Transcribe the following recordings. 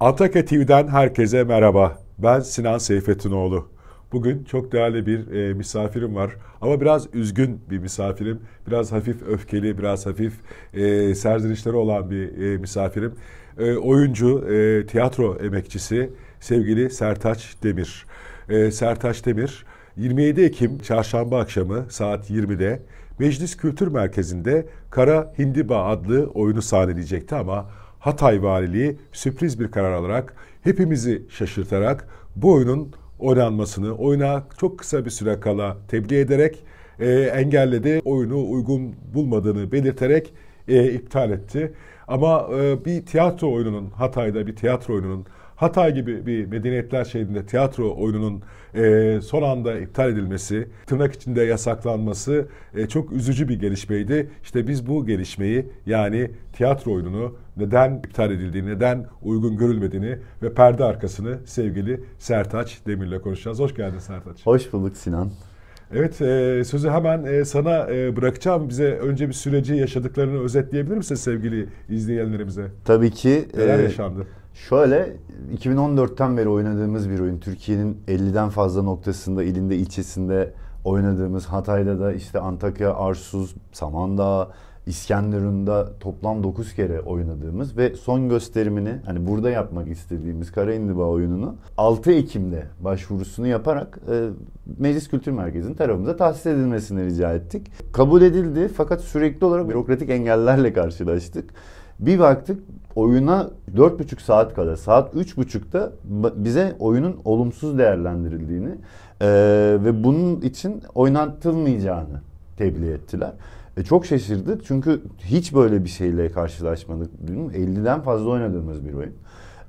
Antakya TV'den herkese merhaba. Ben Sinan Seyfetinoğlu. Bugün çok değerli bir e, misafirim var ama biraz üzgün bir misafirim. Biraz hafif öfkeli, biraz hafif e, serzenişleri olan bir e, misafirim. E, oyuncu, e, tiyatro emekçisi sevgili Sertaç Demir. E, Sertaç Demir 27 Ekim çarşamba akşamı saat 20'de Meclis Kültür Merkezi'nde Kara Hindiba adlı oyunu sahneleyecekti ama Hatay Valiliği sürpriz bir karar alarak hepimizi şaşırtarak bu oyunun oynanmasını oyuna çok kısa bir süre kala tebliğ ederek e, engelledi. Oyunu uygun bulmadığını belirterek e, iptal etti. Ama e, bir tiyatro oyununun Hatay'da bir tiyatro oyununun Hatay gibi bir medeniyetler şehrinde tiyatro oyununun e, son anda iptal edilmesi, tırnak içinde yasaklanması e, çok üzücü bir gelişmeydi. İşte biz bu gelişmeyi yani tiyatro oyununu neden iptal edildiğini, neden uygun görülmediğini ve perde arkasını sevgili Sertaç Demir'le konuşacağız. Hoş geldin Sertaç. Hoş bulduk Sinan. Evet e, sözü hemen e, sana e, bırakacağım. Bize önce bir süreci yaşadıklarını özetleyebilir misin sevgili izleyenlerimize? Tabii ki. Neler e, yaşandı? Şöyle 2014'ten beri oynadığımız bir oyun. Türkiye'nin 50'den fazla noktasında, ilinde, ilçesinde oynadığımız Hatay'da da işte Antakya, Arsuz, Samandağ, İskenderun'da toplam 9 kere oynadığımız ve son gösterimini hani burada yapmak istediğimiz Kara İndiba oyununu 6 Ekim'de başvurusunu yaparak e, Meclis Kültür Merkezi'nin tarafımıza tahsis edilmesini rica ettik. Kabul edildi fakat sürekli olarak bürokratik engellerle karşılaştık. Bir baktık oyuna 4,5 saat kadar. saat 3,5'da bize oyunun olumsuz değerlendirildiğini e, ve bunun için oynatılmayacağını tebliğ ettiler. E, çok şaşırdık çünkü hiç böyle bir şeyle karşılaşmadık. 50'den fazla oynadığımız bir oyun.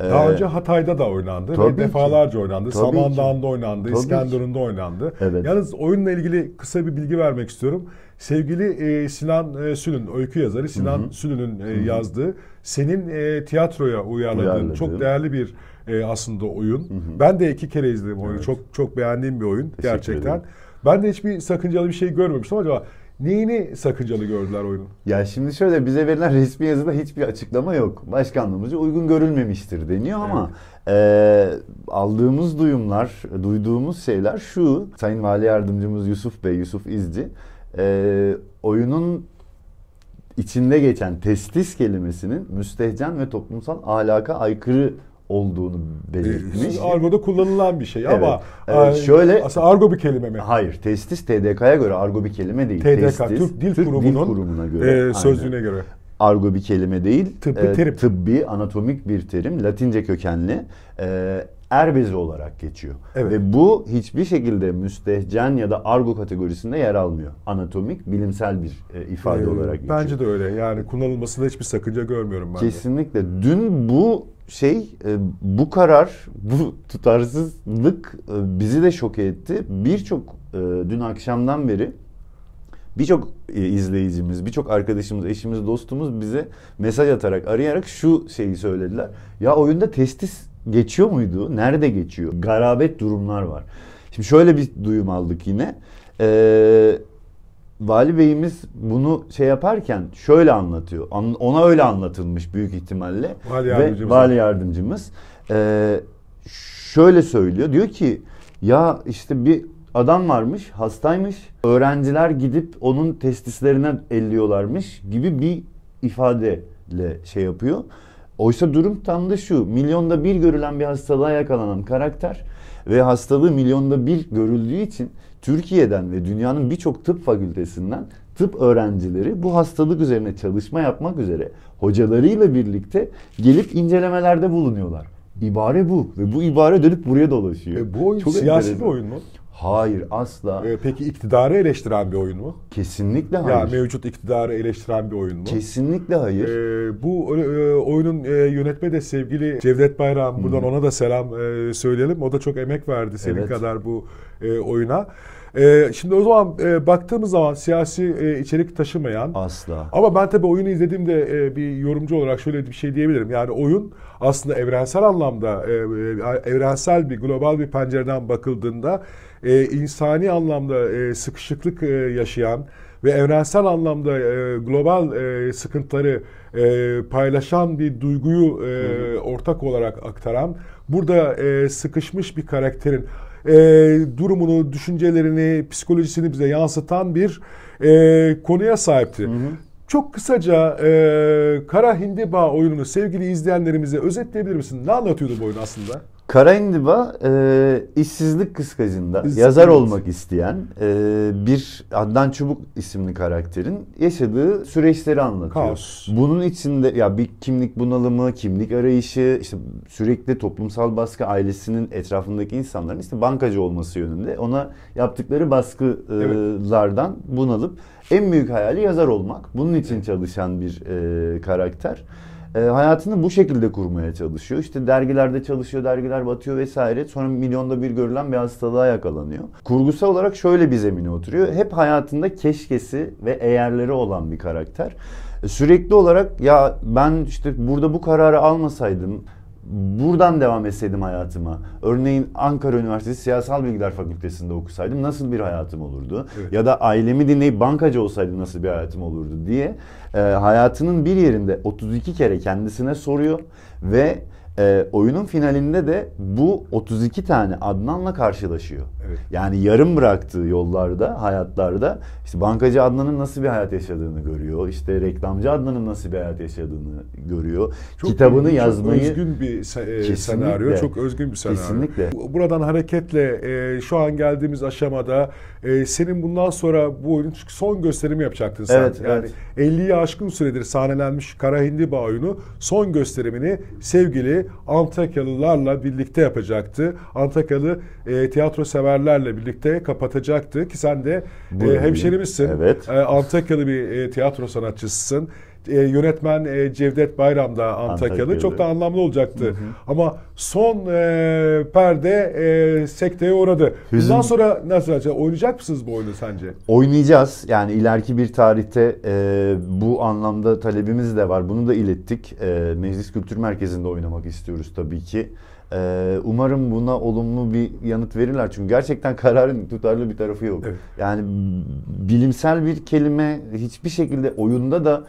Ee, Daha ee, önce Hatay'da da oynandı ve defalarca ki. oynandı. Samandağ'da oynandı, tabii İskenderun'da ki. oynandı. Evet. Yalnız oyunla ilgili kısa bir bilgi vermek istiyorum. Sevgili e, Sinan e, Sülün, öykü yazarı Sinan Hı-hı. Sülün'ün e, yazdığı, senin e, tiyatroya uyarladığın Uyarladım. çok değerli bir e, aslında oyun. Hı-hı. Ben de iki kere izledim oyunu. Evet. Çok çok beğendiğim bir oyun Teşekkür gerçekten. Ederim. Ben de hiçbir sakıncalı bir şey görmemiştim acaba Neyini sakıncalı gördüler oyunun? Ya şimdi şöyle bize verilen resmi yazıda hiçbir açıklama yok. Başkanlığımızı uygun görülmemiştir deniyor ama e, aldığımız duyumlar, duyduğumuz şeyler şu. Sayın Vali Yardımcımız Yusuf Bey, Yusuf İzci e, oyunun içinde geçen testis kelimesinin müstehcen ve toplumsal ahlaka aykırı olduğunu belirtmiş. Ee, argo'da kullanılan bir şey ama evet. ama şöyle aslında Argo bir kelime mi? Hayır, testis TDK'ya göre Argo bir kelime değil. TDK testis, Türk Dil Türk Kurumu'nun Dil Kurumu'na göre e, sözlüğüne aynen. göre. Argo bir kelime değil. Tıbbi e, terim. E, tıbbi anatomik bir terim. Latince kökenli. E, er olarak geçiyor. Evet. Ve bu hiçbir şekilde müstehcen ya da argo kategorisinde yer almıyor. Anatomik, bilimsel bir e, ifade ee, olarak geçiyor. Bence de öyle. Yani kullanılmasında hiçbir sakınca görmüyorum ben. Kesinlikle. De. Dün bu şey e, bu karar, bu tutarsızlık e, bizi de şok etti. Birçok e, dün akşamdan beri birçok izleyicimiz, birçok arkadaşımız, eşimiz, dostumuz bize mesaj atarak, arayarak şu şeyi söylediler. Ya oyunda testis geçiyor muydu? Nerede geçiyor? Garabet durumlar var. Şimdi şöyle bir duyum aldık yine. Eee Vali Bey'imiz bunu şey yaparken şöyle anlatıyor. Ona öyle anlatılmış büyük ihtimalle. Vali yardımcımız. Ve vali yardımcımız. E, şöyle söylüyor. Diyor ki ya işte bir adam varmış, hastaymış. Öğrenciler gidip onun testislerine elliyorlarmış gibi bir ifadeyle şey yapıyor. Oysa durum tam da şu. Milyonda bir görülen bir hastalığa yakalanan karakter ve hastalığı milyonda bir görüldüğü için Türkiye'den ve dünyanın birçok tıp fakültesinden tıp öğrencileri bu hastalık üzerine çalışma yapmak üzere hocalarıyla birlikte gelip incelemelerde bulunuyorlar. İbare bu ve bu ibare dönüp buraya dolaşıyor. E bu oyun Çok siyasi enteresan. bir oyun mu? Hayır asla. Ee, peki iktidarı eleştiren bir oyun mu? Kesinlikle hayır. Ya mevcut iktidarı eleştiren bir oyun mu? Kesinlikle hayır. Ee, bu e, oyunun e, yönetme de sevgili Cevdet Bayram buradan hı ona da selam e, söyleyelim. O da çok emek verdi senin evet. kadar bu e, oyuna. E, şimdi o zaman e, baktığımız zaman siyasi e, içerik taşımayan. Asla. Ama ben tabii oyunu izlediğimde e, bir yorumcu olarak şöyle bir şey diyebilirim. Yani oyun aslında evrensel anlamda, e, e evrensel bir, global bir pencereden bakıldığında e, insani anlamda e, sıkışıklık e, yaşayan ve evrensel anlamda e, global e, sıkıntıları e, paylaşan bir duyguyu e, ortak olarak aktaran burada e, sıkışmış bir karakterin e, durumunu, düşüncelerini, psikolojisini bize yansıtan bir e, konuya sahipti. Hı hı. Çok kısaca e, Kara Hindiba oyununu sevgili izleyenlerimize özetleyebilir misin? Ne anlatıyordu bu oyun aslında? Kara İndiba e, işsizlik kıskacında İşsizlik. yazar olmak isteyen e, bir Adnan Çubuk isimli karakterin yaşadığı süreçleri anlatıyor. Kaos. Bunun içinde ya bir kimlik bunalımı, kimlik arayışı, işte sürekli toplumsal baskı ailesinin etrafındaki insanların işte bankacı olması yönünde ona yaptıkları baskılardan bunalıp en büyük hayali yazar olmak. Bunun için çalışan bir e, karakter e, hayatını bu şekilde kurmaya çalışıyor. İşte dergilerde çalışıyor, dergiler batıyor vesaire. Sonra milyonda bir görülen bir hastalığa yakalanıyor. Kurgusal olarak şöyle bir zemine oturuyor. Hep hayatında keşkesi ve eğerleri olan bir karakter sürekli olarak ya ben işte burada bu kararı almasaydım buradan devam etseydim hayatıma, örneğin Ankara Üniversitesi Siyasal Bilgiler Fakültesinde okusaydım nasıl bir hayatım olurdu? Evet. Ya da ailemi dinleyip bankacı olsaydım nasıl bir hayatım olurdu diye e, hayatının bir yerinde 32 kere kendisine soruyor ve e, oyunun finalinde de bu 32 tane Adnan'la karşılaşıyor. Evet. Yani yarım bıraktığı yollarda, hayatlarda işte bankacı Adnan'ın nasıl bir hayat yaşadığını görüyor. İşte reklamcı Adnan'ın nasıl bir hayat yaşadığını görüyor. Çok Kitabını çok yazmayı özgün bir se- e, senaryo, çok özgün bir senaryo. Kesinlikle. Buradan hareketle e, şu an geldiğimiz aşamada e, senin bundan sonra bu oyunun son gösterimi yapacaktın sen. Evet, yani evet. 50'yi aşkın süredir sahnelenmiş Kara Hindiba oyunu son gösterimini sevgili Antakyalılarla birlikte yapacaktı. Antakyalı e, tiyatro severlerle birlikte kapatacaktı ki sen de e, hemşerimizsin. Evet. E, Antakyalı bir e, tiyatro sanatçısısın e, yönetmen e, Cevdet Bayram da Antakyalı. Çok da anlamlı olacaktı. Hı hı. Ama son e, perde e, sekteye uğradı. Hüzün... Bundan sonra nasıl olacak? Oynayacak mısınız bu oyunu sence? Oynayacağız. Yani ileriki bir tarihte e, bu anlamda talebimiz de var. Bunu da ilettik. E, Meclis Kültür Merkezi'nde oynamak istiyoruz tabii ki. Ee, umarım buna olumlu bir yanıt verirler çünkü gerçekten kararın tutarlı bir tarafı yok. Evet. Yani bilimsel bir kelime hiçbir şekilde oyunda da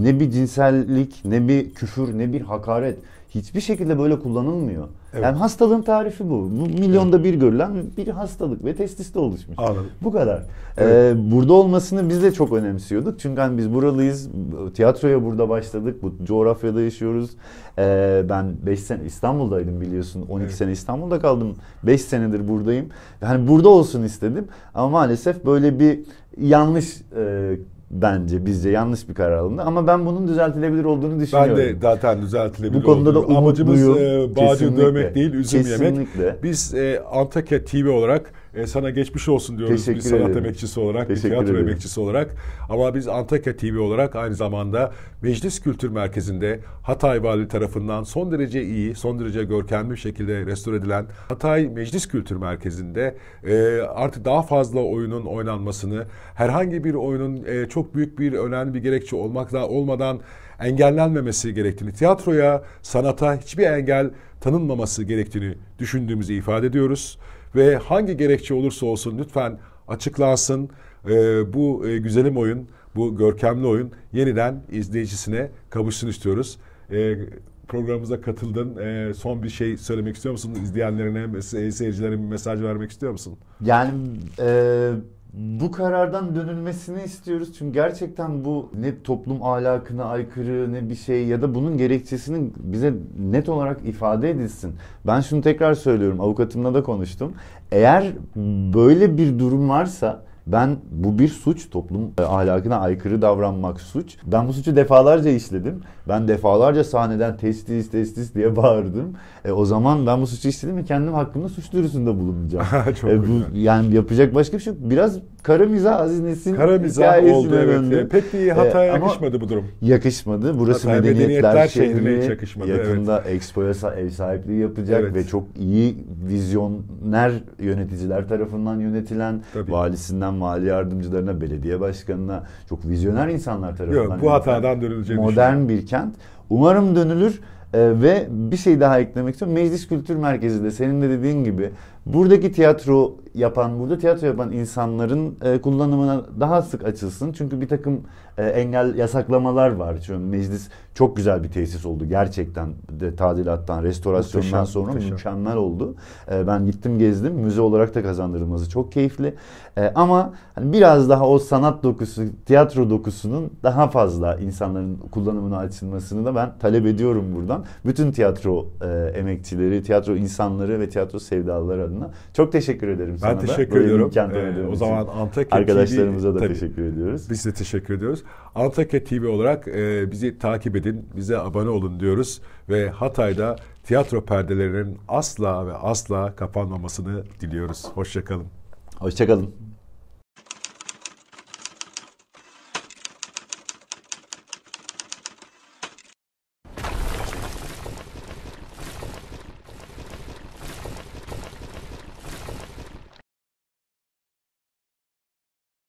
ne bir cinsellik, ne bir küfür, ne bir hakaret hiçbir şekilde böyle kullanılmıyor. Evet. Yani hastalığın tarifi bu. Bu milyonda bir görülen bir hastalık ve testiste oluşmuş. Anladım. Bu kadar. Evet. Ee, burada olmasını biz de çok önemsiyorduk. Çünkü hani biz buralıyız. Tiyatroya burada başladık. Bu coğrafyada yaşıyoruz. Ee, ben 5 sene İstanbul'daydım biliyorsun. 12 evet. sene İstanbul'da kaldım. 5 senedir buradayım. Yani burada olsun istedim. Ama maalesef böyle bir yanlış e, bence bizce yanlış bir karar alındı ama ben bunun düzeltilebilir olduğunu düşünüyorum. Ben de zaten düzeltilebilir Bu konuda da umutluyum. Amacımız e, bağcı dövmek değil, üzüm Kesinlikle. yemek. Biz e, Antakya TV olarak e, sana geçmiş olsun diyoruz Teşekkür bir sanat ederim. emekçisi olarak, Teşekkür bir tiyatro ederim. emekçisi olarak. Ama biz Antakya TV olarak aynı zamanda Meclis Kültür Merkezi'nde Hatay Vali tarafından son derece iyi, son derece görkemli bir şekilde restore edilen Hatay Meclis Kültür Merkezi'nde e, artık daha fazla oyunun oynanmasını, herhangi bir oyunun e, çok büyük bir önemli bir gerekçe olmakla olmadan engellenmemesi gerektiğini, tiyatroya, sanata hiçbir engel tanınmaması gerektiğini düşündüğümüzü ifade ediyoruz ve hangi gerekçe olursa olsun lütfen açıklansın. E, bu e, güzelim oyun, bu görkemli oyun yeniden izleyicisine kavuşsun istiyoruz. E, programımıza katıldın. E, son bir şey söylemek istiyor musun? İzleyenlerine, e, seyircilerine bir mesaj vermek istiyor musun? Yani e, bu karardan dönülmesini istiyoruz. Çünkü gerçekten bu ne toplum ahlakına aykırı ne bir şey ya da bunun gerekçesinin bize net olarak ifade edilsin. Ben şunu tekrar söylüyorum avukatımla da konuştum. Eğer böyle bir durum varsa ben bu bir suç, toplum e, ahlakına aykırı davranmak suç. Ben bu suçu defalarca işledim. Ben defalarca sahneden testis testis diye bağırdım. E, o zaman ben bu suçu işledim ve kendim hakkında suç duyurusunda bulunacağım. Çok e, bu, yani yapacak başka bir şey yok. Biraz kara mizah Aziz Nesin kara mizah oldu evet. E, pek bir hataya e, yakışmadı bu durum. Yakışmadı. Burası Hatay medeniyetler, medeniyetler şehri. Hiç yakışmadı, yakında evet. Expo'ya ev sahipliği yapacak evet. ve çok iyi vizyoner yöneticiler tarafından yönetilen, Tabii. valisinden mali yardımcılarına, belediye başkanına, çok vizyoner insanlar tarafından. Yok bu hatadan dönüleceğini şey. Modern bir kent. Umarım dönülür. Ee, ve bir şey daha eklemek istiyorum. Meclis Kültür Merkezi de senin de dediğin gibi buradaki tiyatro yapan, burada tiyatro yapan insanların e, kullanımına daha sık açılsın. Çünkü bir takım e, engel yasaklamalar var. Çünkü meclis çok güzel bir tesis oldu. Gerçekten de tadilattan, restorasyondan muhteşem, sonra muhteşem. mükemmel oldu. E, ben gittim gezdim. Müze olarak da kazandırılması çok keyifli. E, ama hani biraz daha o sanat dokusu, tiyatro dokusunun daha fazla insanların kullanımına açılmasını da ben talep ediyorum buradan. Bütün tiyatro e, emekçileri, tiyatro insanları ve tiyatro sevdalıları adına çok teşekkür ederim sana ben teşekkür da. ediyorum. Ee, o zaman Antakya Arkadaşlarımıza TV, da tabii, teşekkür ediyoruz. Biz de teşekkür ediyoruz. Antakya TV olarak e, bizi takip edin, bize abone olun diyoruz ve Hatay'da tiyatro perdelerinin asla ve asla kapanmamasını diliyoruz. Hoşçakalın. Hoşçakalın.